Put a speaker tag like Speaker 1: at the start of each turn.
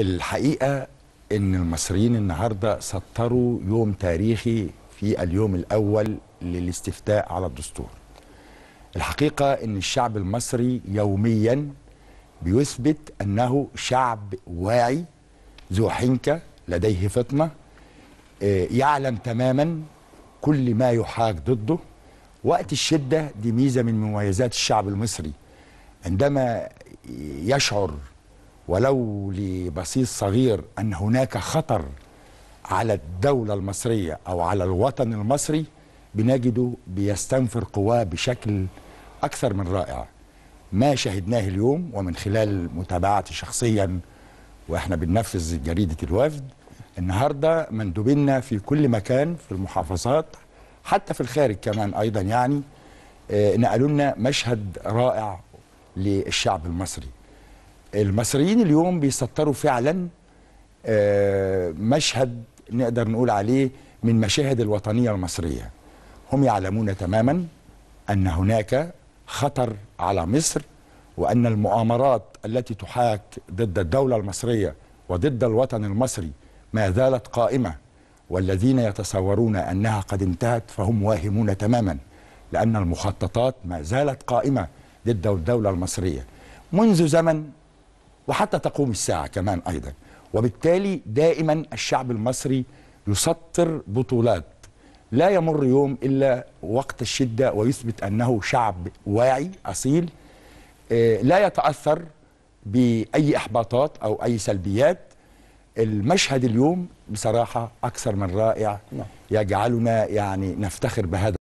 Speaker 1: الحقيقه ان المصريين النهارده سطروا يوم تاريخي في اليوم الاول للاستفتاء على الدستور. الحقيقه ان الشعب المصري يوميا بيثبت انه شعب واعي ذو حنكه لديه فطنه آه، يعلم تماما كل ما يحاك ضده وقت الشده دي ميزه من مميزات الشعب المصري عندما يشعر ولو لبصيص صغير أن هناك خطر على الدولة المصرية أو على الوطن المصري بنجده بيستنفر قواه بشكل أكثر من رائع ما شهدناه اليوم ومن خلال متابعتي شخصيا وإحنا بننفذ جريدة الوفد النهاردة مندوبنا في كل مكان في المحافظات حتى في الخارج كمان أيضا يعني آه، نقلوا لنا مشهد رائع للشعب المصري المصريين اليوم بيسطروا فعلا آه، مشهد نقدر نقول عليه من مشاهد الوطنية المصرية هم يعلمون تماما أن هناك خطر على مصر وأن المؤامرات التي تحاك ضد الدولة المصرية وضد الوطن المصري ما زالت قائمة والذين يتصورون أنها قد انتهت فهم واهمون تماما لأن المخططات ما زالت قائمة ضد الدولة المصرية منذ زمن وحتى تقوم الساعة كمان أيضا وبالتالي دائما الشعب المصري يسطر بطولات لا يمر يوم إلا وقت الشدة ويثبت أنه شعب واعي أصيل آه، لا يتأثر بأي إحباطات أو أي سلبيات المشهد اليوم بصراحة أكثر من رائع نعم. يجعلنا يعني نفتخر بهذا